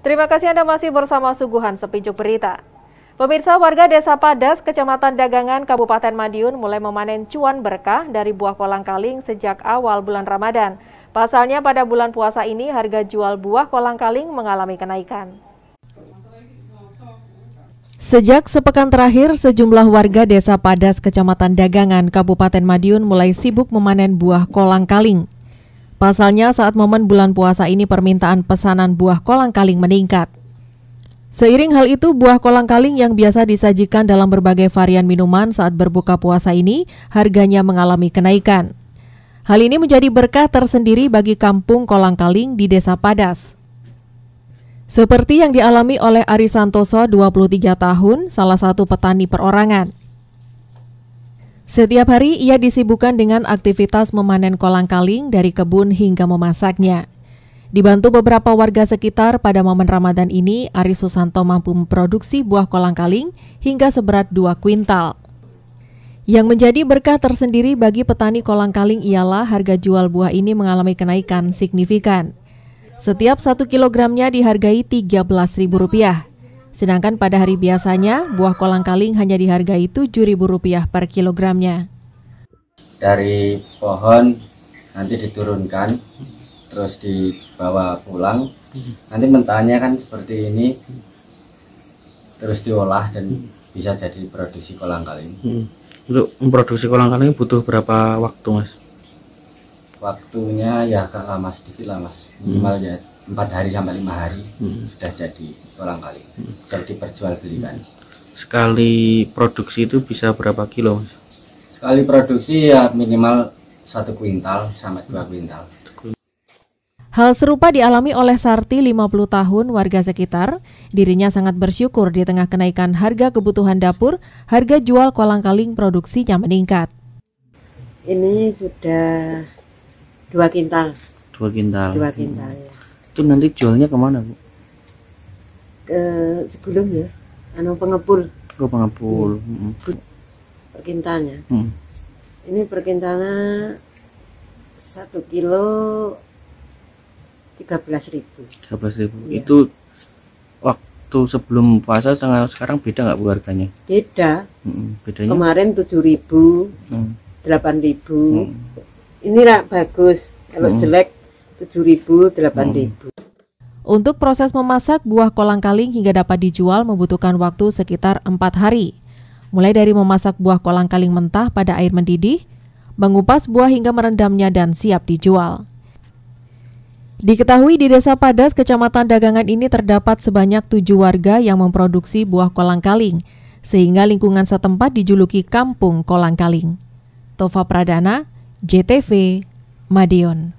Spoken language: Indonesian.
Terima kasih Anda masih bersama Suguhan Sepincuk Berita. Pemirsa warga Desa Padas, Kecamatan Dagangan, Kabupaten Madiun mulai memanen cuan berkah dari buah kolang kaling sejak awal bulan Ramadan. Pasalnya pada bulan puasa ini harga jual buah kolang kaling mengalami kenaikan. Sejak sepekan terakhir, sejumlah warga Desa Padas, Kecamatan Dagangan, Kabupaten Madiun mulai sibuk memanen buah kolang kaling. Pasalnya saat momen bulan puasa ini permintaan pesanan buah kolang-kaling meningkat. Seiring hal itu, buah kolang-kaling yang biasa disajikan dalam berbagai varian minuman saat berbuka puasa ini harganya mengalami kenaikan. Hal ini menjadi berkah tersendiri bagi kampung kolang-kaling di Desa Padas. Seperti yang dialami oleh Ari Santoso, 23 tahun, salah satu petani perorangan. Setiap hari ia disibukkan dengan aktivitas memanen kolang kaling dari kebun hingga memasaknya. Dibantu beberapa warga sekitar pada momen Ramadan ini, Ari Susanto mampu memproduksi buah kolang kaling hingga seberat 2 kuintal. Yang menjadi berkah tersendiri bagi petani kolang kaling ialah harga jual buah ini mengalami kenaikan signifikan. Setiap 1 kilogramnya dihargai Rp13.000. Sedangkan pada hari biasanya, buah kolang kaling hanya dihargai Rp7.000 per kilogramnya. Dari pohon nanti diturunkan, terus dibawa pulang. Nanti mentahnya kan seperti ini, terus diolah dan bisa jadi produksi kolang kaling. Hmm. Untuk memproduksi kolang kaling butuh berapa waktu mas? waktunya ya agak lama sedikit lah mas hmm. minimal hmm. ya empat hari sampai lima hari hmm. sudah jadi orang kali hmm. jadi diperjualbelikan sekali produksi itu bisa berapa kilo mas? sekali produksi ya minimal satu kuintal sampai dua kuintal Hal serupa dialami oleh Sarti 50 tahun warga sekitar. Dirinya sangat bersyukur di tengah kenaikan harga kebutuhan dapur, harga jual kolang-kaling produksinya meningkat. Ini sudah dua kintal dua kintal dua kintal hmm. ya. itu nanti jualnya kemana bu ke sebelum ya anu pengepul ke oh, pengepul hmm. per hmm. ini perkintalnya satu kilo tiga belas ribu tiga belas ribu ya. itu waktu sebelum puasa sama sekarang beda nggak bu harganya beda hmm. bedanya kemarin tujuh ribu mm. delapan hmm. ribu hmm ini lah bagus kalau hmm. jelek 7.000 8.000 hmm. Untuk proses memasak buah kolang kaling hingga dapat dijual membutuhkan waktu sekitar empat hari. Mulai dari memasak buah kolang kaling mentah pada air mendidih, mengupas buah hingga merendamnya dan siap dijual. Diketahui di Desa Padas, Kecamatan Dagangan ini terdapat sebanyak tujuh warga yang memproduksi buah kolang-kaling, sehingga lingkungan setempat dijuluki Kampung Kolang-Kaling. Tova Pradana, JTV Madiun